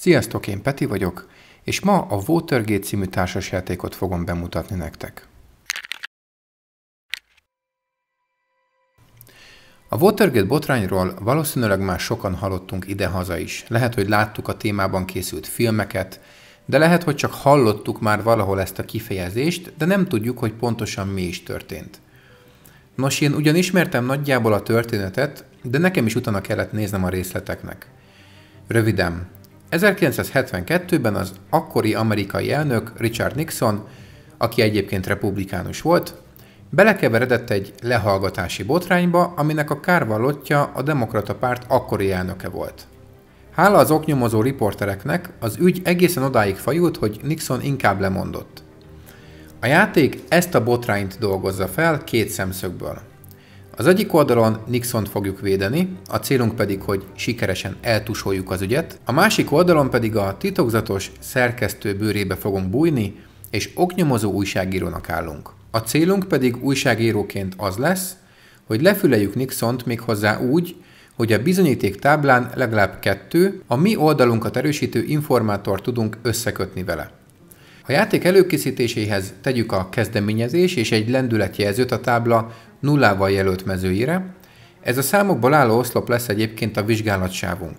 Sziasztok, én Peti vagyok, és ma a Watergate című társasjátékot fogom bemutatni nektek. A Watergate botrányról valószínűleg már sokan hallottunk idehaza is. Lehet, hogy láttuk a témában készült filmeket, de lehet, hogy csak hallottuk már valahol ezt a kifejezést, de nem tudjuk, hogy pontosan mi is történt. Nos, én ugyan ismertem nagyjából a történetet, de nekem is utána kellett néznem a részleteknek. Röviden, 1972-ben az akkori amerikai elnök Richard Nixon, aki egyébként republikánus volt, belekeveredett egy lehallgatási botrányba, aminek a kárvallottja a demokrata párt akkori elnöke volt. Hála az oknyomozó riportereknek az ügy egészen odáig fajult, hogy Nixon inkább lemondott. A játék ezt a botrányt dolgozza fel két szemszögből. Az egyik oldalon nixon fogjuk védeni, a célunk pedig, hogy sikeresen eltusoljuk az ügyet, a másik oldalon pedig a titokzatos szerkesztő bőrébe fogunk bújni, és oknyomozó újságírónak állunk. A célunk pedig újságíróként az lesz, hogy lefüleljük Nixont hozzá úgy, hogy a bizonyíték táblán legalább kettő, a mi oldalunkat erősítő informátor tudunk összekötni vele. A játék előkészítéséhez tegyük a kezdeményezés és egy lendületjelzőt a tábla nullával jelölt mezőire. Ez a számokból álló oszlop lesz egyébként a vizsgálatsávunk.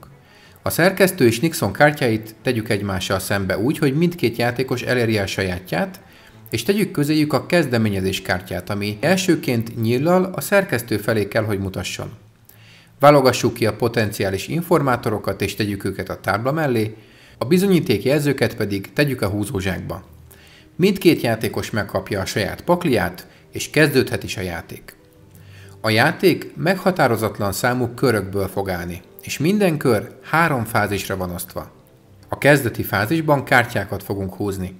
A szerkesztő és Nixon kártyáit tegyük egymással szembe úgy, hogy mindkét játékos elérje a sajátját, és tegyük közéjük a kezdeményezés kártyát, ami elsőként nyíllal a szerkesztő felé kell, hogy mutasson. Válogassuk ki a potenciális informátorokat és tegyük őket a tábla mellé, a bizonyíték jelzőket pedig tegyük a húzózsákba. Mindkét játékos megkapja a saját pakliát, és kezdődhet is a játék. A játék meghatározatlan számú körökből fog állni, és minden kör három fázisra van osztva. A kezdeti fázisban kártyákat fogunk húzni,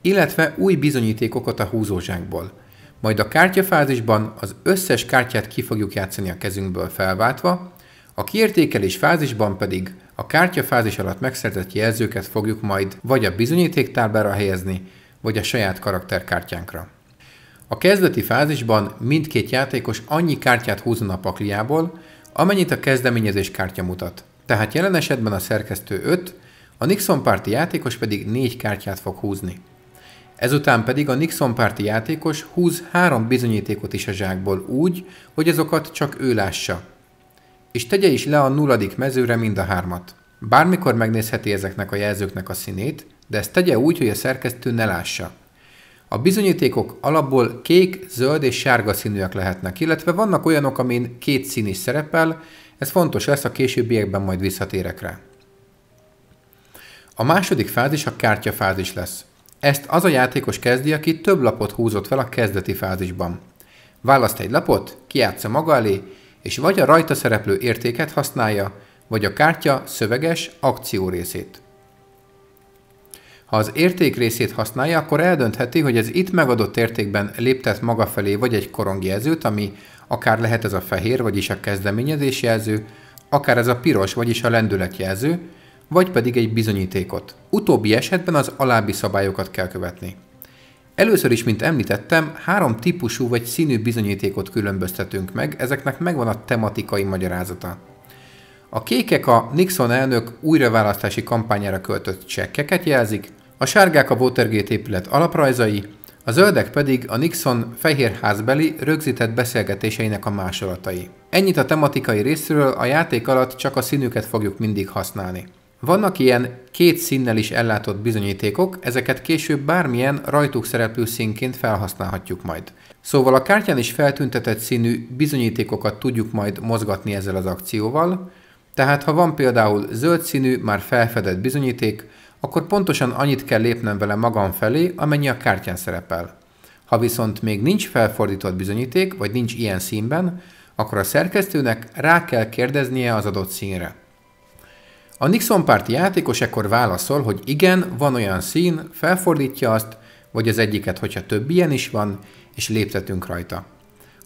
illetve új bizonyítékokat a húzózsákból. Majd a kártyafázisban az összes kártyát ki fogjuk játszani a kezünkből felváltva, a kiértékelés fázisban pedig a kártya fázis alatt megszerzett jelzőket fogjuk majd vagy a bizonyítéktáblára helyezni, vagy a saját karakterkártyánkra. A kezdeti fázisban mindkét játékos annyi kártyát húzna a pakliából, amennyit a kezdeményezés kártya mutat. Tehát jelen esetben a szerkesztő 5, a Nixon párti játékos pedig 4 kártyát fog húzni. Ezután pedig a Nixon párti játékos húz három bizonyítékot is a zsákból úgy, hogy azokat csak ő lássa, és tegye is le a nulladik mezőre mind a hármat. Bármikor megnézheti ezeknek a jelzőknek a színét, de ezt tegye úgy, hogy a szerkesztő ne lássa. A bizonyítékok alapból kék, zöld és sárga színűek lehetnek, illetve vannak olyanok, amin két szín is szerepel, ez fontos lesz, a későbbiekben majd visszatérek rá. A második fázis a kártyafázis lesz. Ezt az a játékos kezdi, aki több lapot húzott fel a kezdeti fázisban. Választ egy lapot, kiátsza maga elé, és vagy a rajta szereplő értéket használja, vagy a kártya szöveges akció részét. Ha az érték részét használja, akkor eldöntheti, hogy az itt megadott értékben léptet maga felé vagy egy korongjelzőt, ami akár lehet ez a fehér, vagyis a kezdeményezés jelző, akár ez a piros, vagyis a lendületjelző, vagy pedig egy bizonyítékot. Utóbbi esetben az alábbi szabályokat kell követni. Először is, mint említettem, három típusú vagy színű bizonyítékot különböztetünk meg, ezeknek megvan a tematikai magyarázata. A kékek a Nixon elnök újraválasztási kampányára költött csekkeket jelzik, a sárgák a Watergate épület alaprajzai, a zöldek pedig a Nixon fehérházbeli rögzített beszélgetéseinek a másolatai. Ennyit a tematikai részről, a játék alatt csak a színüket fogjuk mindig használni. Vannak ilyen két színnel is ellátott bizonyítékok, ezeket később bármilyen rajtuk szereplő színként felhasználhatjuk majd. Szóval a kártyán is feltüntetett színű bizonyítékokat tudjuk majd mozgatni ezzel az akcióval, tehát ha van például zöld színű, már felfedett bizonyíték, akkor pontosan annyit kell lépnem vele magam felé, amennyi a kártyán szerepel. Ha viszont még nincs felfordított bizonyíték, vagy nincs ilyen színben, akkor a szerkesztőnek rá kell kérdeznie az adott színre. A Nixon párti játékos ekkor válaszol, hogy igen, van olyan szín, felfordítja azt, vagy az egyiket, hogyha több ilyen is van, és léptetünk rajta.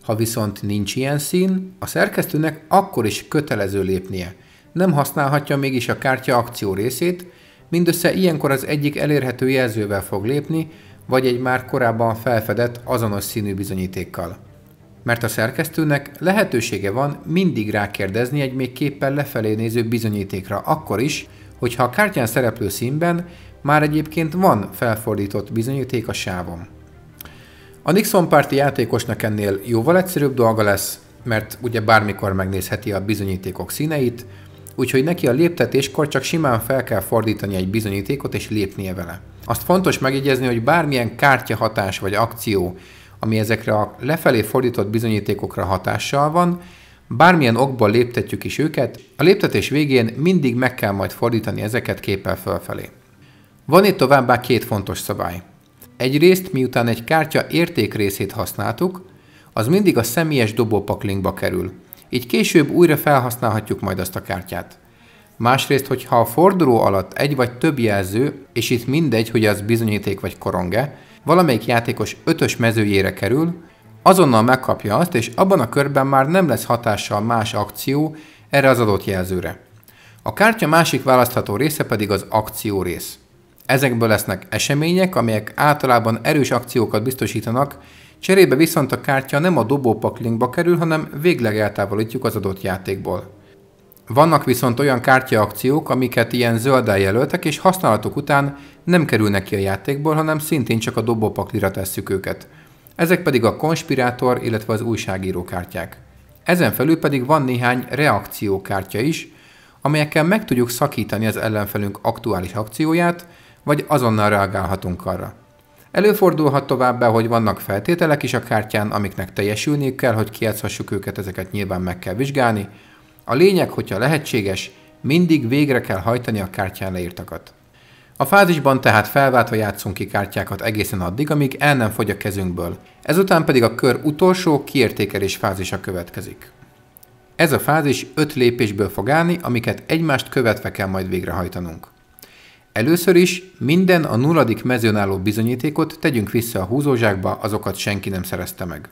Ha viszont nincs ilyen szín, a szerkesztőnek akkor is kötelező lépnie. Nem használhatja mégis a kártya akció részét, mindössze ilyenkor az egyik elérhető jelzővel fog lépni, vagy egy már korábban felfedett azonos színű bizonyítékkal mert a szerkesztőnek lehetősége van mindig rákérdezni egy még képpel lefelé néző bizonyítékra akkor is, hogyha a kártyán szereplő színben már egyébként van felfordított bizonyíték a sávon. A Nixon párti játékosnak ennél jóval egyszerűbb dolga lesz, mert ugye bármikor megnézheti a bizonyítékok színeit, úgyhogy neki a léptetéskor csak simán fel kell fordítani egy bizonyítékot és lépnie vele. Azt fontos megjegyezni, hogy bármilyen kártyahatás vagy akció, ami ezekre a lefelé fordított bizonyítékokra hatással van, bármilyen okból léptetjük is őket, a léptetés végén mindig meg kell majd fordítani ezeket képpel fölfelé. Van itt továbbá két fontos szabály. Egyrészt, miután egy kártya érték részét használtuk, az mindig a személyes dobópaklingba kerül, így később újra felhasználhatjuk majd azt a kártyát. Másrészt, hogyha a forduló alatt egy vagy több jelző, és itt mindegy, hogy az bizonyíték vagy koronge, valamelyik játékos ötös mezőjére kerül, azonnal megkapja azt, és abban a körben már nem lesz hatással más akció erre az adott jelzőre. A kártya másik választható része pedig az akció rész. Ezekből lesznek események, amelyek általában erős akciókat biztosítanak, cserébe viszont a kártya nem a dobópaklinkba kerül, hanem végleg eltávolítjuk az adott játékból. Vannak viszont olyan kártyaakciók, amiket ilyen zöldel jelöltek, és használatok után nem kerülnek ki a játékból, hanem szintén csak a dobópaklira tesszük őket. Ezek pedig a konspirátor, illetve az újságíró kártyák. Ezen felül pedig van néhány reakciókártya is, amelyekkel meg tudjuk szakítani az ellenfelünk aktuális akcióját, vagy azonnal reagálhatunk arra. Előfordulhat továbbá, hogy vannak feltételek is a kártyán, amiknek teljesülni kell, hogy kiátszhassuk őket, ezeket nyilván meg kell vizsgálni, a lényeg, hogyha lehetséges, mindig végre kell hajtani a kártyán leírtakat. A fázisban tehát felváltva játszunk ki kártyákat egészen addig, amíg el nem fogy a kezünkből, ezután pedig a kör utolsó kiértékelés fázisa következik. Ez a fázis 5 lépésből fog állni, amiket egymást követve kell majd végrehajtanunk. Először is minden a nulladik mezőn álló bizonyítékot tegyünk vissza a húzózsákba, azokat senki nem szerezte meg.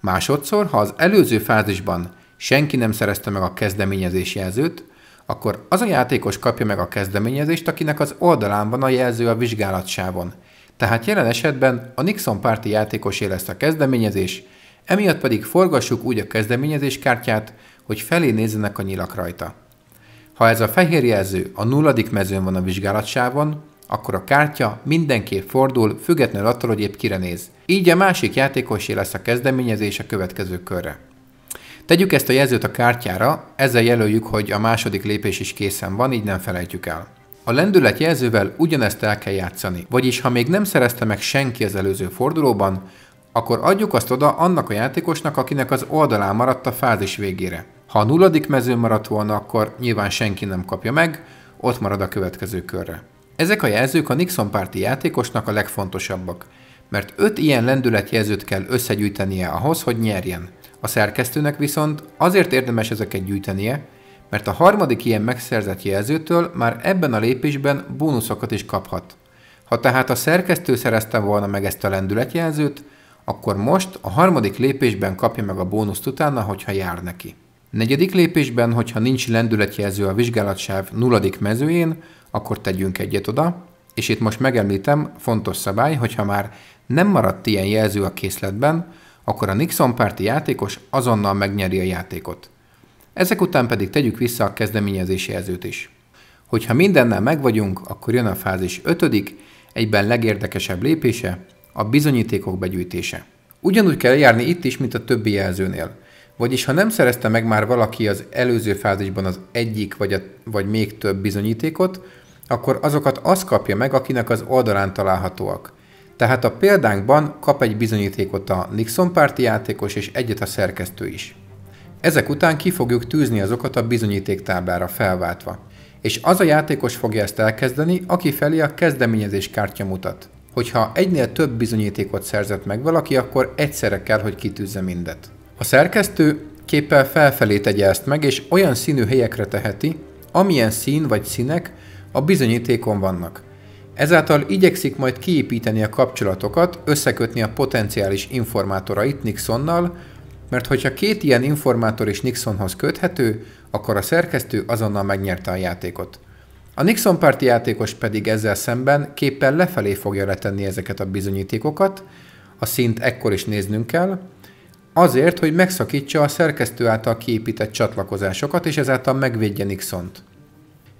Másodszor, ha az előző fázisban senki nem szerezte meg a kezdeményezés jelzőt, akkor az a játékos kapja meg a kezdeményezést, akinek az oldalán van a jelző a vizsgálatsávon. Tehát jelen esetben a Nixon párti játékosé lesz a kezdeményezés, emiatt pedig forgassuk úgy a kezdeményezés kártyát, hogy felé nézzenek a nyilak rajta. Ha ez a fehér jelző a nulladik mezőn van a vizsgálatsávon, akkor a kártya mindenképp fordul, függetlenül attól, hogy épp kire néz. Így a másik játékosé lesz a kezdeményezés a következő körre. Tegyük ezt a jelzőt a kártyára, ezzel jelöljük, hogy a második lépés is készen van, így nem felejtjük el. A lendület jelzővel ugyanezt el kell játszani, vagyis ha még nem szerezte meg senki az előző fordulóban, akkor adjuk azt oda annak a játékosnak, akinek az oldalán maradt a fázis végére. Ha a nulladik mező maradt volna, akkor nyilván senki nem kapja meg, ott marad a következő körre. Ezek a jelzők a Nixon párti játékosnak a legfontosabbak, mert öt ilyen lendületjelzőt kell összegyűjtenie ahhoz, hogy nyerjen. A szerkesztőnek viszont azért érdemes ezeket gyűjtenie, mert a harmadik ilyen megszerzett jelzőtől már ebben a lépésben bónuszokat is kaphat. Ha tehát a szerkesztő szerezte volna meg ezt a lendületjelzőt, akkor most a harmadik lépésben kapja meg a bónuszt utána, hogyha jár neki. Negyedik lépésben, hogyha nincs lendületjelző a vizsgálatsáv nulladik mezőjén, akkor tegyünk egyet oda, és itt most megemlítem, fontos szabály, hogyha már nem maradt ilyen jelző a készletben, akkor a Nixon párti játékos azonnal megnyeri a játékot. Ezek után pedig tegyük vissza a kezdeményezési jelzőt is. Hogyha mindennel megvagyunk, akkor jön a fázis ötödik, egyben legérdekesebb lépése, a bizonyítékok begyűjtése. Ugyanúgy kell járni itt is, mint a többi jelzőnél. Vagyis ha nem szerezte meg már valaki az előző fázisban az egyik vagy, a, vagy még több bizonyítékot, akkor azokat az kapja meg, akinek az oldalán találhatóak. Tehát a példánkban kap egy bizonyítékot a Nixon párti játékos és egyet a szerkesztő is. Ezek után ki fogjuk tűzni azokat a bizonyítéktáblára felváltva. És az a játékos fogja ezt elkezdeni, aki felé a kezdeményezés kártya mutat. Hogyha egynél több bizonyítékot szerzett meg valaki, akkor egyszerre kell, hogy kitűzze mindet. A szerkesztő képpel felfelé tegye ezt meg, és olyan színű helyekre teheti, amilyen szín vagy színek a bizonyítékon vannak – Ezáltal igyekszik majd kiépíteni a kapcsolatokat, összekötni a potenciális informátorait Nixonnal, mert hogyha két ilyen informátor is Nixonhoz köthető, akkor a szerkesztő azonnal megnyerte a játékot. A Nixon párti játékos pedig ezzel szemben képpen lefelé fogja letenni ezeket a bizonyítékokat, a szint ekkor is néznünk kell, azért, hogy megszakítsa a szerkesztő által kiépített csatlakozásokat, és ezáltal megvédje Nixont.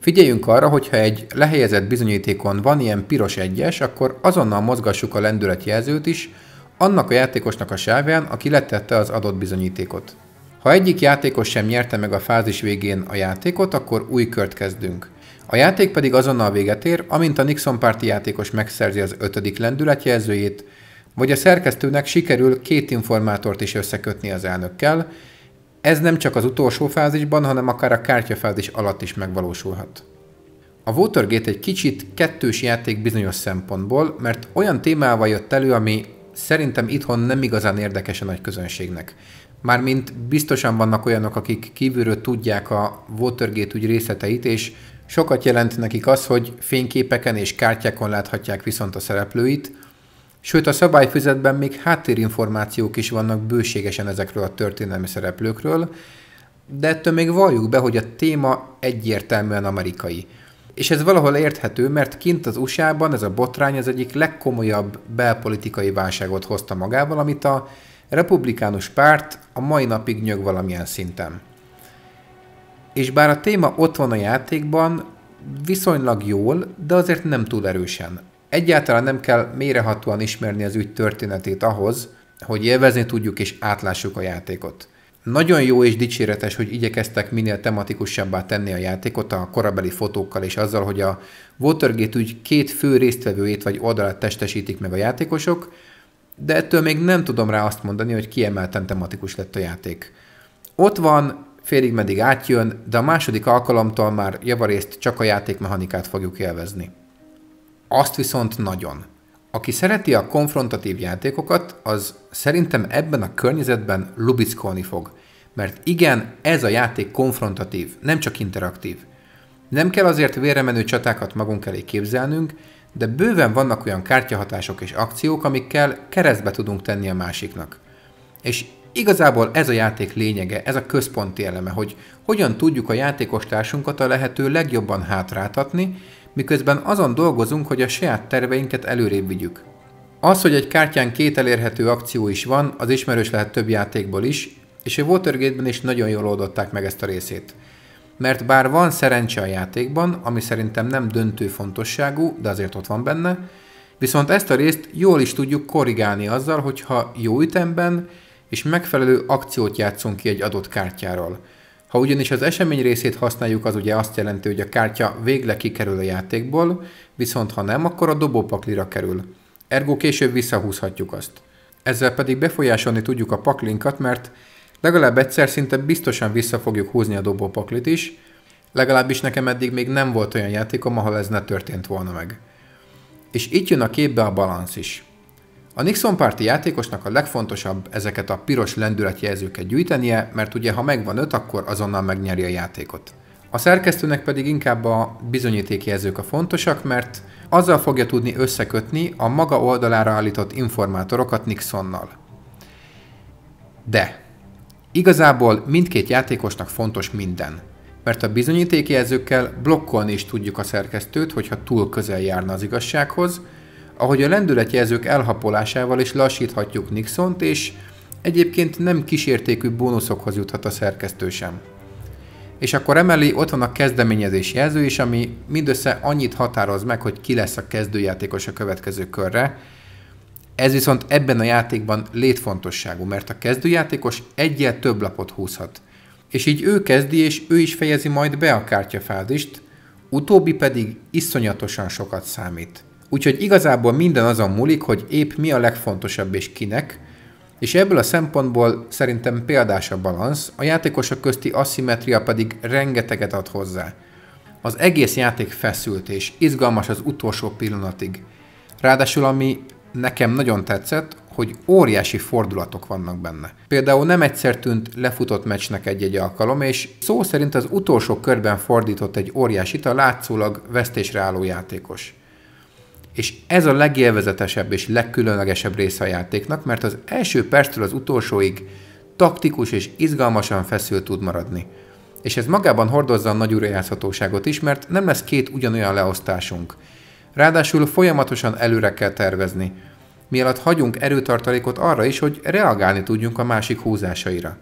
Figyeljünk arra, hogyha egy lehelyezett bizonyítékon van ilyen piros egyes, akkor azonnal mozgassuk a lendületjelzőt is, annak a játékosnak a sávján, aki letette az adott bizonyítékot. Ha egyik játékos sem nyerte meg a fázis végén a játékot, akkor új kört kezdünk. A játék pedig azonnal véget ér, amint a Nixon párti játékos megszerzi az ötödik lendületjelzőjét, vagy a szerkesztőnek sikerül két informátort is összekötni az elnökkel, ez nem csak az utolsó fázisban, hanem akár a kártyafázis alatt is megvalósulhat. A Watergate egy kicsit kettős játék bizonyos szempontból, mert olyan témával jött elő, ami szerintem itthon nem igazán érdekes a nagy közönségnek. Mármint biztosan vannak olyanok, akik kívülről tudják a Watergate ügy részleteit, és sokat jelent nekik az, hogy fényképeken és kártyákon láthatják viszont a szereplőit, Sőt, a szabályfüzetben még háttérinformációk is vannak bőségesen ezekről a történelmi szereplőkről, de ettől még valljuk be, hogy a téma egyértelműen amerikai. És ez valahol érthető, mert kint az USA-ban ez a botrány az egyik legkomolyabb belpolitikai válságot hozta magával, amit a republikánus párt a mai napig nyög valamilyen szinten. És bár a téma ott van a játékban, viszonylag jól, de azért nem túl erősen. Egyáltalán nem kell mérehatóan ismerni az ügy történetét ahhoz, hogy élvezni tudjuk és átlássuk a játékot. Nagyon jó és dicséretes, hogy igyekeztek minél tematikusabbá tenni a játékot a korabeli fotókkal és azzal, hogy a Watergate ügy két fő résztvevőjét vagy oldalát testesítik meg a játékosok, de ettől még nem tudom rá azt mondani, hogy kiemelten tematikus lett a játék. Ott van, félig meddig átjön, de a második alkalomtól már javarészt csak a játékmechanikát fogjuk élvezni. Azt viszont nagyon. Aki szereti a konfrontatív játékokat, az szerintem ebben a környezetben lubickolni fog. Mert igen, ez a játék konfrontatív, nem csak interaktív. Nem kell azért véremenő csatákat magunk elé képzelnünk, de bőven vannak olyan kártyahatások és akciók, amikkel keresztbe tudunk tenni a másiknak. És igazából ez a játék lényege, ez a központi eleme, hogy hogyan tudjuk a játékos társunkat a lehető legjobban hátráltatni, miközben azon dolgozunk, hogy a saját terveinket előrébb vigyük. Az, hogy egy kártyán két elérhető akció is van, az ismerős lehet több játékból is, és a Watergate-ben is nagyon jól oldották meg ezt a részét. Mert bár van szerencse a játékban, ami szerintem nem döntő fontosságú, de azért ott van benne, viszont ezt a részt jól is tudjuk korrigálni azzal, hogyha jó ütemben és megfelelő akciót játszunk ki egy adott kártyáról – ha ugyanis az esemény részét használjuk, az ugye azt jelenti, hogy a kártya végleg kikerül a játékból, viszont ha nem, akkor a dobópaklira kerül. Ergo később visszahúzhatjuk azt. Ezzel pedig befolyásolni tudjuk a paklinkat, mert legalább egyszer szinte biztosan vissza fogjuk húzni a dobópaklit is, legalábbis nekem eddig még nem volt olyan játékom, ahol ez ne történt volna meg. És itt jön a képbe a balansz is. A Nixon párti játékosnak a legfontosabb ezeket a piros lendületjelzőket gyűjtenie, mert ugye ha megvan öt, akkor azonnal megnyeri a játékot. A szerkesztőnek pedig inkább a bizonyítékjelzők a fontosak, mert azzal fogja tudni összekötni a maga oldalára állított informátorokat Nixonnal. De igazából mindkét játékosnak fontos minden, mert a bizonyítékjelzőkkel blokkolni is tudjuk a szerkesztőt, hogyha túl közel járna az igazsághoz, ahogy a lendületjelzők elhapolásával is lassíthatjuk Nixont, és egyébként nem kísértékű bónuszokhoz juthat a szerkesztő sem. És akkor emellé ott van a kezdeményezés jelző is, ami mindössze annyit határoz meg, hogy ki lesz a kezdőjátékos a következő körre. Ez viszont ebben a játékban létfontosságú, mert a kezdőjátékos egyel több lapot húzhat. És így ő kezdi, és ő is fejezi majd be a kártyafázist, utóbbi pedig iszonyatosan sokat számít. Úgyhogy igazából minden azon múlik, hogy épp mi a legfontosabb és kinek, és ebből a szempontból szerintem példás a balansz, a játékosok közti aszimetria pedig rengeteget ad hozzá. Az egész játék feszült és izgalmas az utolsó pillanatig. Ráadásul ami nekem nagyon tetszett, hogy óriási fordulatok vannak benne. Például nem egyszer tűnt lefutott meccsnek egy-egy alkalom, és szó szerint az utolsó körben fordított egy óriásit a látszólag vesztésre álló játékos. És ez a legélvezetesebb és legkülönlegesebb része a játéknak, mert az első perctől az utolsóig taktikus és izgalmasan feszült tud maradni. És ez magában hordozza a nagy urejátszhatóságot is, mert nem lesz két ugyanolyan leosztásunk. Ráadásul folyamatosan előre kell tervezni, mielőtt hagyunk erőtartalékot arra is, hogy reagálni tudjunk a másik húzásaira.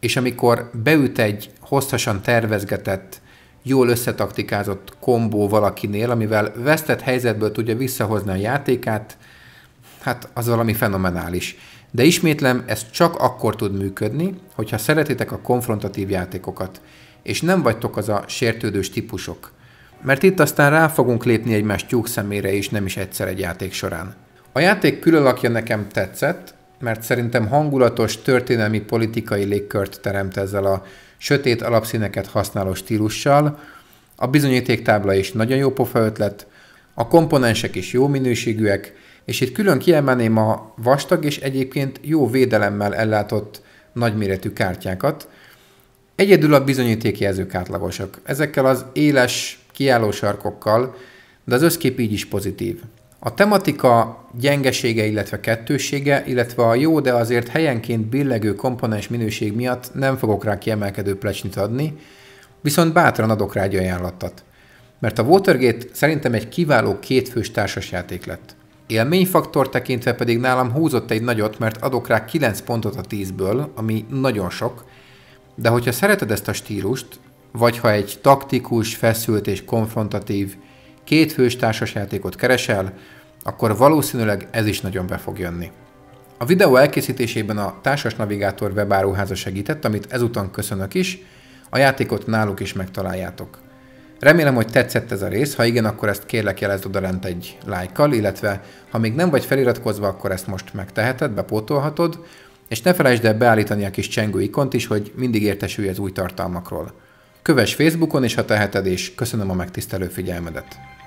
És amikor beüt egy hosszasan tervezgetett, jól összetaktikázott kombó valakinél, amivel vesztett helyzetből tudja visszahozni a játékát, hát az valami fenomenális. De ismétlem, ez csak akkor tud működni, hogyha szeretitek a konfrontatív játékokat, és nem vagytok az a sértődős típusok. Mert itt aztán rá fogunk lépni egymás tyúk szemére is, nem is egyszer egy játék során. A játék különlakja nekem tetszett, mert szerintem hangulatos, történelmi, politikai légkört teremt ezzel a sötét alapszíneket használó stílussal, a bizonyítéktábla is nagyon jó pofa ötlet, a komponensek is jó minőségűek, és itt külön kiemelném a vastag és egyébként jó védelemmel ellátott nagyméretű kártyákat. Egyedül a bizonyítékjelzők átlagosak. Ezekkel az éles, kiálló sarkokkal, de az összkép így is pozitív. A tematika gyengesége, illetve kettősége, illetve a jó, de azért helyenként billegő komponens minőség miatt nem fogok rá kiemelkedő plecsnit adni, viszont bátran adok rá egy ajánlatot. Mert a Watergate szerintem egy kiváló kétfős társasjáték lett. Élményfaktor tekintve pedig nálam húzott egy nagyot, mert adok rá 9 pontot a 10-ből, ami nagyon sok, de hogyha szereted ezt a stílust, vagy ha egy taktikus, feszült és konfrontatív, két fős társasjátékot keresel, akkor valószínűleg ez is nagyon be fog jönni. A videó elkészítésében a társas navigátor webáruháza segített, amit ezúton köszönök is, a játékot náluk is megtaláljátok. Remélem, hogy tetszett ez a rész, ha igen, akkor ezt kérlek jelezd odalent egy lájkkal, illetve ha még nem vagy feliratkozva, akkor ezt most megteheted, bepótolhatod, és ne felejtsd el beállítani a kis csengő ikont is, hogy mindig értesülj az új tartalmakról. Kövess Facebookon is, ha teheted, és köszönöm a megtisztelő figyelmedet!